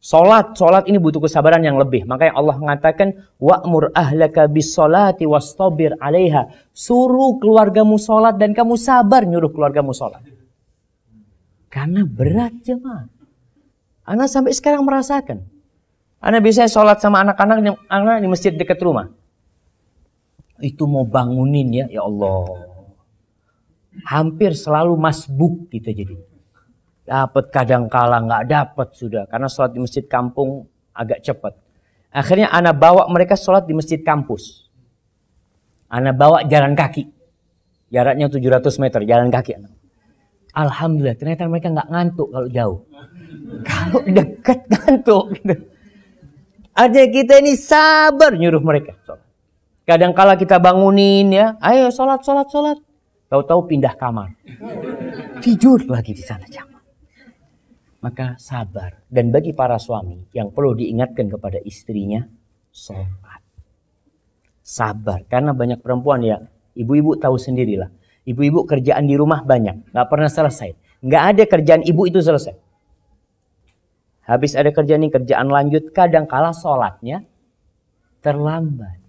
Salat, salat ini butuh kesabaran yang lebih. Makanya Allah mengatakan wa'mur ahlaka bis salati wastabir 'alaiha. Suruh keluargamu salat dan kamu sabar nyuruh keluargamu salat. Karena berat jemaah. Anak sampai sekarang merasakan. Anak biasanya sholat sama anak-anak anak di masjid dekat rumah. Itu mau bangunin ya, ya Allah. Hampir selalu masbuk gitu jadi. Dapat kadang kala nggak dapat sudah karena sholat di masjid kampung agak cepat. Akhirnya anak bawa mereka sholat di masjid kampus. Anak bawa jalan kaki. Jaraknya 700 meter jalan kaki Alhamdulillah ternyata mereka nggak ngantuk kalau jauh. Kalau dekat ngantuk. ada kita ini sabar nyuruh mereka Kadang kala kita bangunin ya, ayo sholat, sholat, sholat. Tahu-tahu pindah kamar. Tidur lagi di sana jam maka sabar. Dan bagi para suami yang perlu diingatkan kepada istrinya, sholat. Sabar. Karena banyak perempuan ya, ibu-ibu tahu sendirilah. Ibu-ibu kerjaan di rumah banyak, nggak pernah selesai. Nggak ada kerjaan ibu itu selesai. Habis ada kerjaan ini, kerjaan lanjut, kadang kala sholatnya terlambat.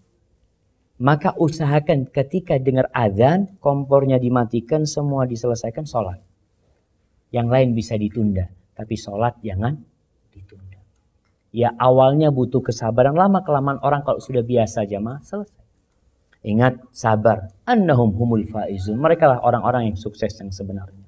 Maka usahakan ketika dengar azan, kompornya dimatikan, semua diselesaikan sholat. Yang lain bisa ditunda. Tapi sholat jangan ditunda. Ya awalnya butuh kesabaran lama kelamaan orang kalau sudah biasa jamaah selesai. Ingat sabar. Annahum humul faizun. Mereka lah orang-orang yang sukses yang sebenarnya.